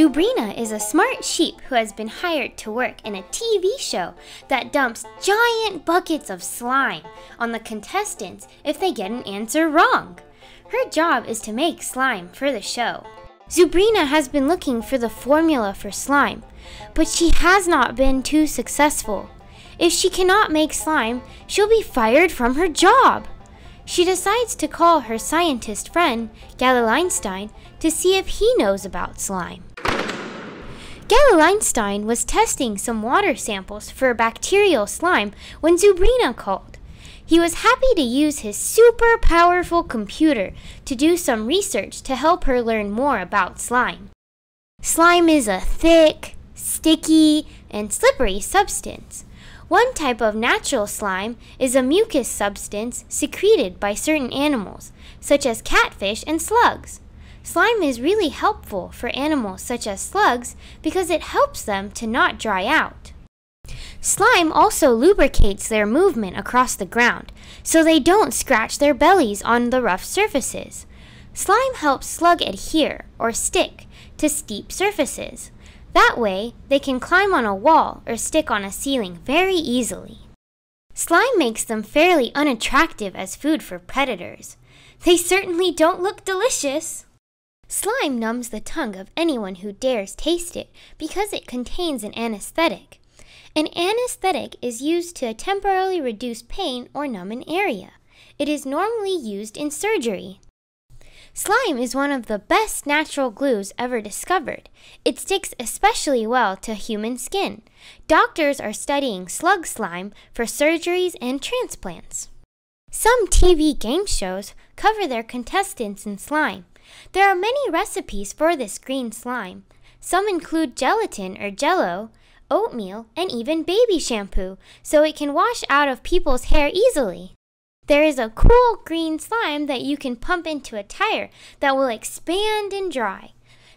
Zubrina is a smart sheep who has been hired to work in a TV show that dumps giant buckets of slime on the contestants if they get an answer wrong. Her job is to make slime for the show. Zubrina has been looking for the formula for slime, but she has not been too successful. If she cannot make slime, she'll be fired from her job. She decides to call her scientist friend, Galileinstein to see if he knows about slime. Geller Einstein was testing some water samples for bacterial slime when Zubrina called. He was happy to use his super powerful computer to do some research to help her learn more about slime. Slime is a thick, sticky, and slippery substance. One type of natural slime is a mucus substance secreted by certain animals, such as catfish and slugs. Slime is really helpful for animals such as slugs because it helps them to not dry out. Slime also lubricates their movement across the ground so they don't scratch their bellies on the rough surfaces. Slime helps slug adhere or stick to steep surfaces. That way, they can climb on a wall or stick on a ceiling very easily. Slime makes them fairly unattractive as food for predators. They certainly don't look delicious! Slime numbs the tongue of anyone who dares taste it because it contains an anesthetic. An anesthetic is used to temporarily reduce pain or numb an area. It is normally used in surgery. Slime is one of the best natural glues ever discovered. It sticks especially well to human skin. Doctors are studying slug slime for surgeries and transplants. Some TV game shows cover their contestants in slime. There are many recipes for this green slime. Some include gelatin or jello, oatmeal, and even baby shampoo, so it can wash out of people's hair easily. There is a cool green slime that you can pump into a tire that will expand and dry.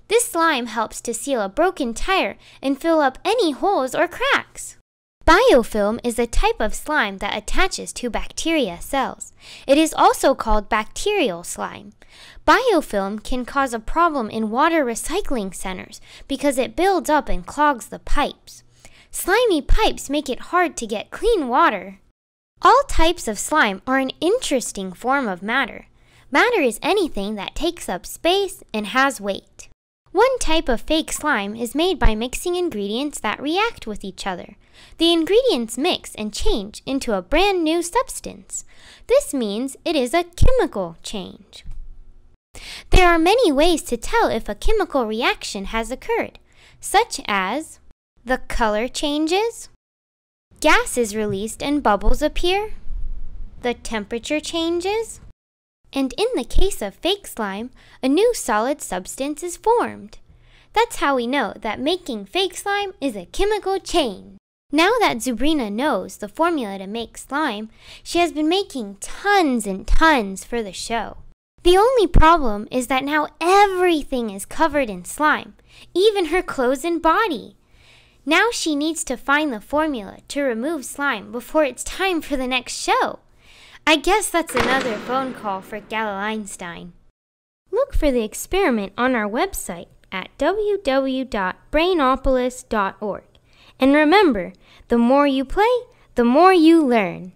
This slime helps to seal a broken tire and fill up any holes or cracks. Biofilm is a type of slime that attaches to bacteria cells. It is also called bacterial slime. Biofilm can cause a problem in water recycling centers because it builds up and clogs the pipes. Slimy pipes make it hard to get clean water. All types of slime are an interesting form of matter. Matter is anything that takes up space and has weight. One type of fake slime is made by mixing ingredients that react with each other. The ingredients mix and change into a brand new substance. This means it is a chemical change. There are many ways to tell if a chemical reaction has occurred, such as the color changes, gas is released and bubbles appear, the temperature changes, and in the case of fake slime, a new solid substance is formed. That's how we know that making fake slime is a chemical chain. Now that Zubrina knows the formula to make slime, she has been making tons and tons for the show. The only problem is that now everything is covered in slime, even her clothes and body. Now she needs to find the formula to remove slime before it's time for the next show. I guess that's another phone call for Galil Einstein. Look for the experiment on our website at www.brainopolis.org. And remember, the more you play, the more you learn.